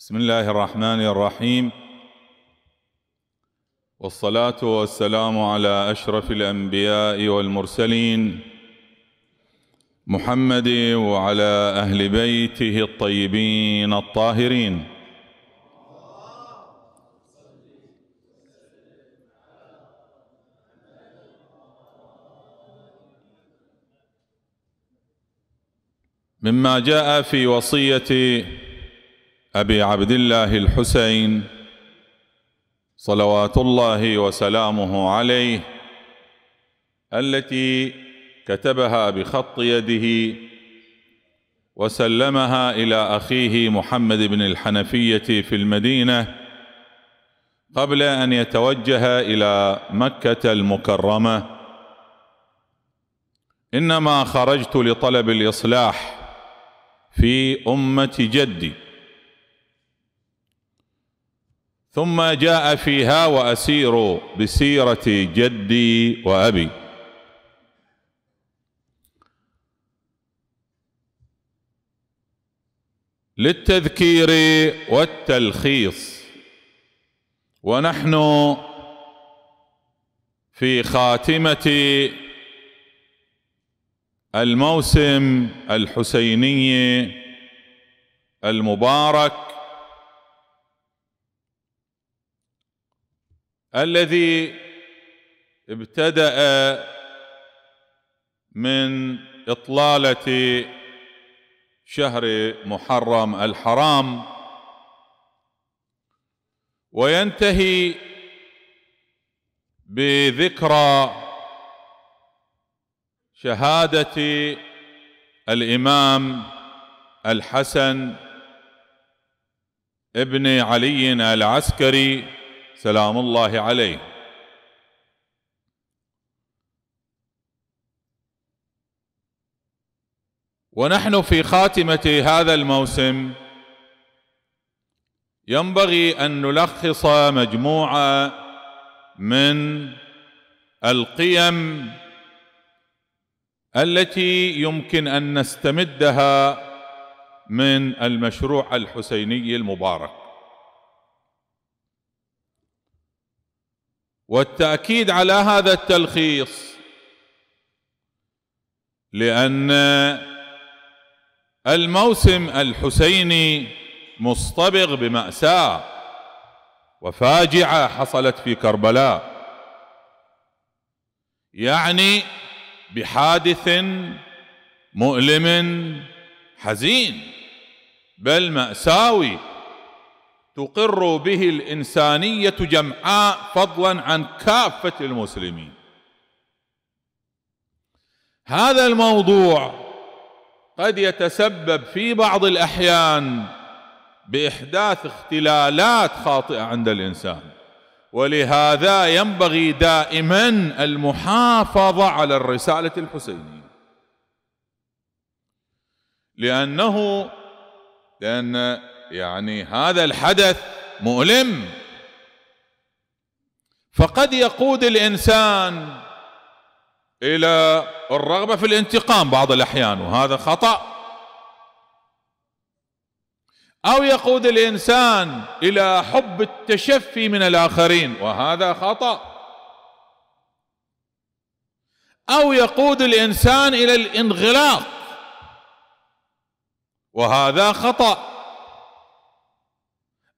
بسم الله الرحمن الرحيم والصلاه والسلام على اشرف الانبياء والمرسلين محمد وعلى اهل بيته الطيبين الطاهرين مما جاء في وصيه أبي عبد الله الحسين صلوات الله وسلامه عليه التي كتبها بخط يده وسلمها إلى أخيه محمد بن الحنفية في المدينة قبل أن يتوجه إلى مكة المكرمة إنما خرجت لطلب الإصلاح في أمة جدي ثم جاء فيها وأسير بسيرة جدي وأبي للتذكير والتلخيص ونحن في خاتمة الموسم الحسيني المبارك الذي ابتدا من اطلاله شهر محرم الحرام وينتهي بذكرى شهاده الامام الحسن ابن علي العسكري سلام الله عليه ونحن في خاتمه هذا الموسم ينبغي ان نلخص مجموعه من القيم التي يمكن ان نستمدها من المشروع الحسيني المبارك والتأكيد على هذا التلخيص لأن الموسم الحسيني مصطبغ بمأساة وفاجعة حصلت في كربلاء يعني بحادث مؤلم حزين بل مأساوي تقر به الانسانيه جمعاء فضلا عن كافه المسلمين هذا الموضوع قد يتسبب في بعض الاحيان باحداث اختلالات خاطئه عند الانسان ولهذا ينبغي دائما المحافظه على الرساله الحسينيه لانه لان يعني هذا الحدث مؤلم فقد يقود الانسان الى الرغبه في الانتقام بعض الاحيان وهذا خطا او يقود الانسان الى حب التشفي من الاخرين وهذا خطأ او يقود الانسان الى الانغلاق وهذا خطأ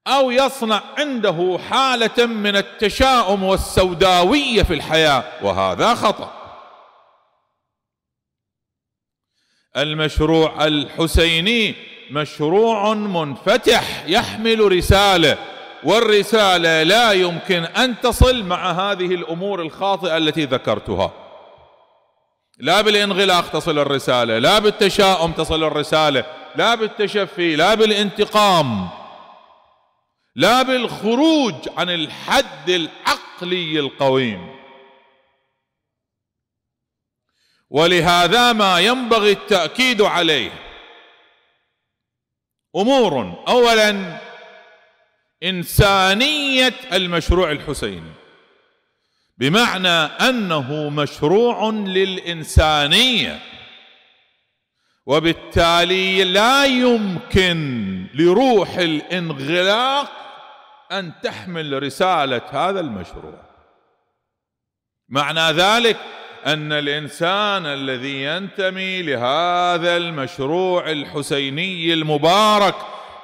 او يصنع عنده حاله من التشاؤم والسوداويه في الحياه وهذا خطأ المشروع الحسيني مشروع منفتح يحمل رساله والرساله لا يمكن ان تصل مع هذه الامور الخاطئه التي ذكرتها لا بالانغلاق تصل الرساله لا بالتشاؤم تصل الرساله لا بالتشفي لا بالانتقام لا بالخروج عن الحد العقلي القويم ولهذا ما ينبغي التأكيد عليه أمور أولا إنسانية المشروع الحسيني بمعنى أنه مشروع للإنسانية وبالتالي لا يمكن لروح الانغلاق أن تحمل رسالة هذا المشروع معنى ذلك أن الإنسان الذي ينتمي لهذا المشروع الحسيني المبارك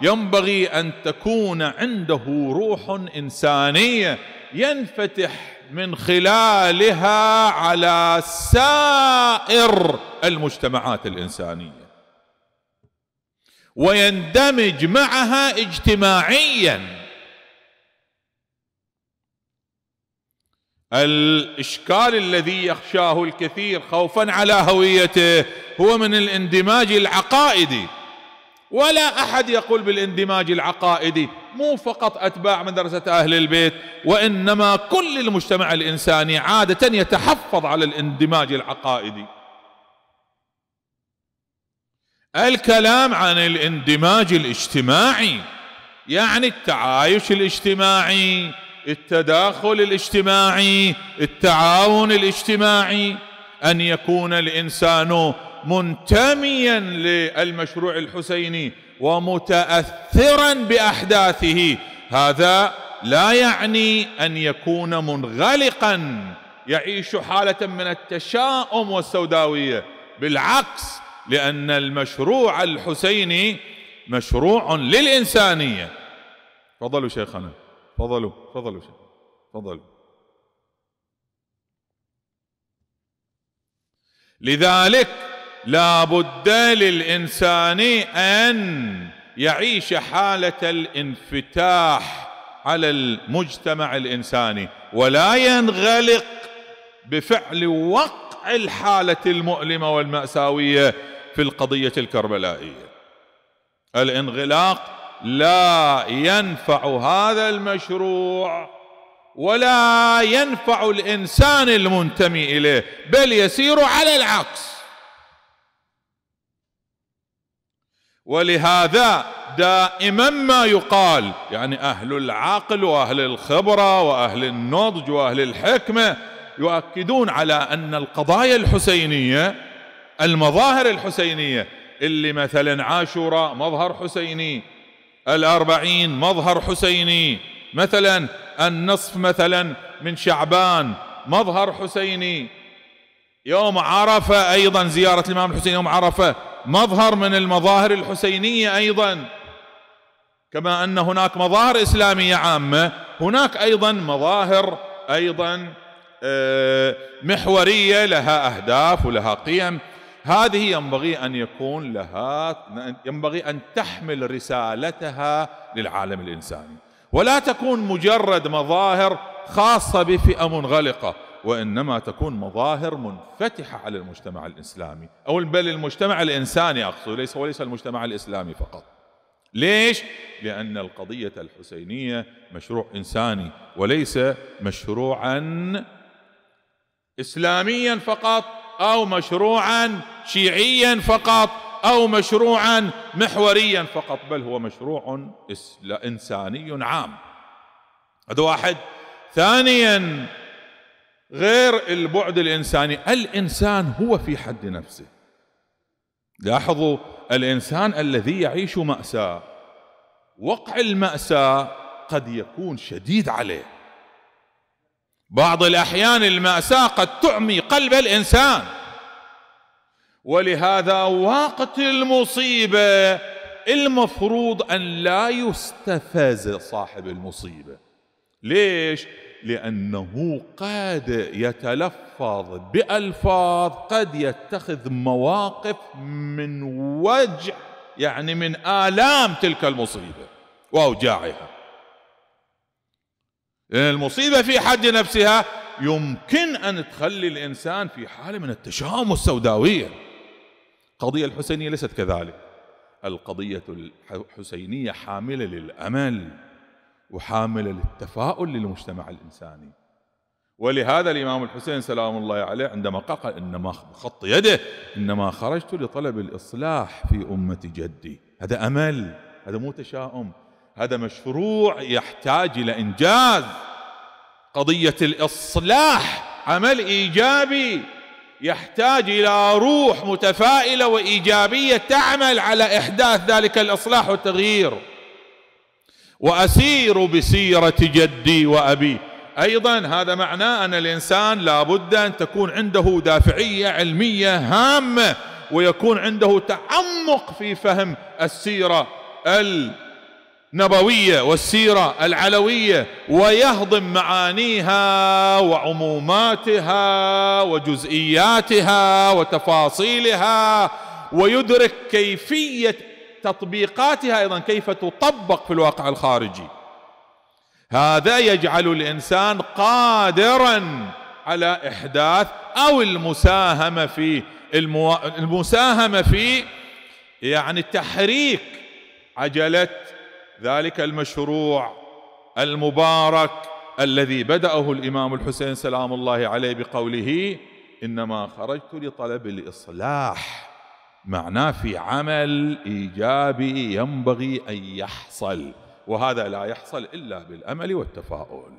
ينبغي أن تكون عنده روح إنسانية ينفتح من خلالها على سائر المجتمعات الإنسانية ويندمج معها اجتماعياً الاشكال الذي يخشاه الكثير خوفا على هويته هو من الاندماج العقائدي ولا احد يقول بالاندماج العقائدي مو فقط اتباع مدرسه اهل البيت وانما كل المجتمع الانساني عاده يتحفظ على الاندماج العقائدي الكلام عن الاندماج الاجتماعي يعني التعايش الاجتماعي التداخل الاجتماعي التعاون الاجتماعي ان يكون الانسان منتميا للمشروع الحسيني ومتاثرا باحداثه هذا لا يعني ان يكون منغلقا يعيش حاله من التشاؤم والسوداويه بالعكس لان المشروع الحسيني مشروع للانسانيه تفضلوا شيخنا تفضلوا تفضلوا شيخ تفضلوا لذلك لا بد للإنسان أن يعيش حالة الانفتاح على المجتمع الإنساني ولا ينغلق بفعل وقع الحالة المؤلمة والمأساوية في القضية الكربلائية الانغلاق لا ينفع هذا المشروع ولا ينفع الانسان المنتمي اليه بل يسير على العكس ولهذا دائما ما يقال يعني اهل العقل واهل الخبره واهل النضج واهل الحكمه يؤكدون على ان القضايا الحسينيه المظاهر الحسينيه اللي مثلا عاشوراء مظهر حسيني الأربعين مظهر حسيني مثلا النصف مثلا من شعبان مظهر حسيني يوم عرفة أيضا زيارة الإمام الحسين يوم عرفة مظهر من المظاهر الحسينية أيضا كما أن هناك مظاهر إسلامية عامة هناك أيضا مظاهر أيضا آه، محورية لها أهداف ولها قيم هذه ينبغي ان يكون لها ينبغي ان تحمل رسالتها للعالم الانساني ولا تكون مجرد مظاهر خاصه بفئه منغلقه وانما تكون مظاهر منفتحه على المجتمع الاسلامي او بل المجتمع الانساني اقصد ليس وليس المجتمع الاسلامي فقط. ليش؟ لان القضيه الحسينيه مشروع انساني وليس مشروعا اسلاميا فقط أو مشروعا شيعيا فقط أو مشروعا محوريا فقط بل هو مشروع إنساني عام هذا واحد ثانيا غير البعد الإنساني الإنسان هو في حد نفسه لاحظوا الإنسان الذي يعيش مأساة وقع المأساة قد يكون شديد عليه بعض الاحيان الماساه قد تعمي قلب الانسان ولهذا وقت المصيبه المفروض ان لا يستفز صاحب المصيبه ليش لانه قد يتلفظ بالفاظ قد يتخذ مواقف من وجع يعني من الام تلك المصيبه واوجاعها لأن المصيبة في حد نفسها يمكن أن تخلي الإنسان في حالة من التشاؤم السوداوية القضية الحسينية ليست كذلك القضية الحسينية حاملة للأمل وحاملة للتفاؤل للمجتمع الإنساني ولهذا الإمام الحسين سلام الله عليه عندما قال إنما خط يده إنما خرجت لطلب الإصلاح في أمة جدي هذا أمل هذا مو تشاؤم هذا مشروع يحتاج إلى إنجاز قضية الإصلاح عمل إيجابي يحتاج إلى روح متفائلة وإيجابية تعمل على إحداث ذلك الإصلاح والتغيير وأسير بسيرة جدي وأبي أيضا هذا معناه أن الإنسان لابد أن تكون عنده دافعية علمية هامة ويكون عنده تعمق في فهم السيرة ال النبوية والسيرة العلوية ويهضم معانيها وعموماتها وجزئياتها وتفاصيلها ويدرك كيفية تطبيقاتها أيضا كيف تطبق في الواقع الخارجي هذا يجعل الإنسان قادرا على إحداث أو المساهمة في المو... المساهمة في يعني تحريك عجلة ذلك المشروع المبارك الذي بدأه الإمام الحسين سلام الله عليه بقوله إنما خرجت لطلب الإصلاح معناه في عمل إيجابي ينبغي أن يحصل وهذا لا يحصل إلا بالأمل والتفاؤل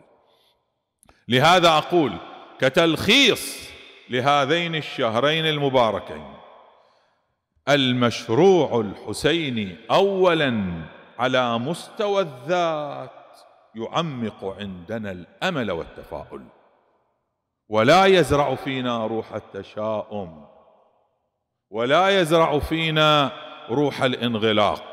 لهذا أقول كتلخيص لهذين الشهرين المباركين المشروع الحسيني اولا على مستوى الذات يعمق عندنا الامل والتفاؤل ولا يزرع فينا روح التشاؤم ولا يزرع فينا روح الانغلاق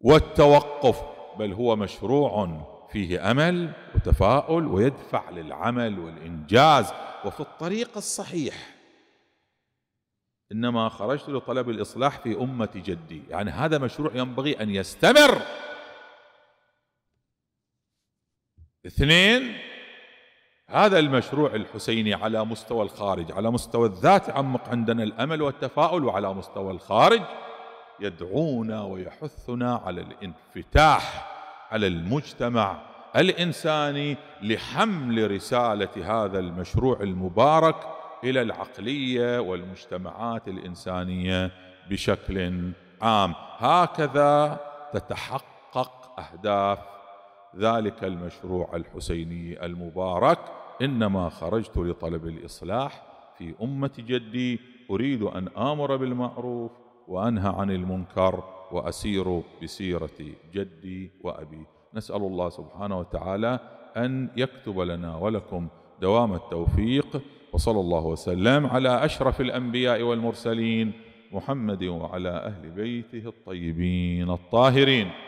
والتوقف بل هو مشروع فيه امل وتفاؤل ويدفع للعمل والانجاز وفي الطريق الصحيح إنما خرجت لطلب الإصلاح في أمة جدي يعني هذا مشروع ينبغي أن يستمر اثنين هذا المشروع الحسيني على مستوى الخارج على مستوى الذات عمق عندنا الأمل والتفاؤل وعلى مستوى الخارج يدعونا ويحثنا على الانفتاح على المجتمع الإنساني لحمل رسالة هذا المشروع المبارك إلى العقلية والمجتمعات الإنسانية بشكل عام هكذا تتحقق أهداف ذلك المشروع الحسيني المبارك إنما خرجت لطلب الإصلاح في أمة جدي أريد أن آمر بالمعروف وأنهى عن المنكر وأسير بسيرة جدي وأبي نسأل الله سبحانه وتعالى أن يكتب لنا ولكم دوام التوفيق وصلى الله وسلم على أشرف الأنبياء والمرسلين محمد وعلى أهل بيته الطيبين الطاهرين